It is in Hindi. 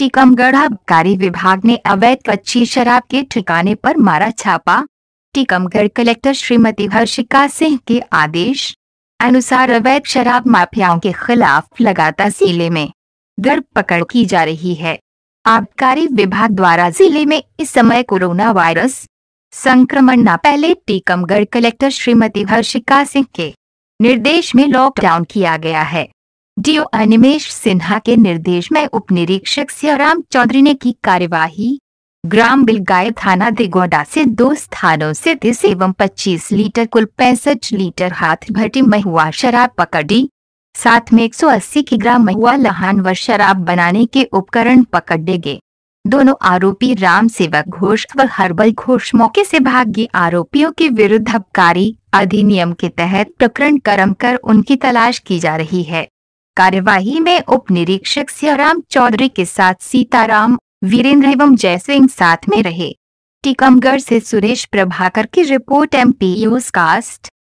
टीकमगढ़ आबकारी विभाग ने अवैध कच्ची शराब के ठिकाने पर मारा छापा टीकमगढ़ कलेक्टर श्रीमती हर्षिका सिंह के आदेश अनुसार अवैध शराब माफियाओं के खिलाफ लगातार जिले में पकड़ की जा रही है आबकारी विभाग द्वारा जिले में इस समय कोरोना वायरस संक्रमण न पहले टीकमगढ़ कलेक्टर श्रीमती हर्षिका सिंह के निर्देश में लॉकडाउन किया गया है डीओ अनिमेश सिन्हा के निर्देश में उप निरीक्षक सियाराम चौधरी ने की कार्यवाही ग्राम बिलगाय थाना दिगोडा से दो स्थानों से तीस एवं 25 लीटर कुल पैंसठ लीटर हाथ भट्टी महुआ शराब पकड़ी साथ में 180 ग्राम महुआ लहान व शराब बनाने के उपकरण पकड़े गए दोनों आरोपी राम सेवक घोष व हरबल घोष मौके से भागी आरोपियों के विरुद्ध अबकारी अधिनियम के तहत प्रकरण कर्म कर उनकी तलाश की जा रही है कार्यवाही में उप निरीक्षक सियाराम चौधरी के साथ सीताराम वीरेंद्र एवं जय सिंह साथ में रहे टीकमगढ़ से सुरेश प्रभाकर की रिपोर्ट एम पी कास्ट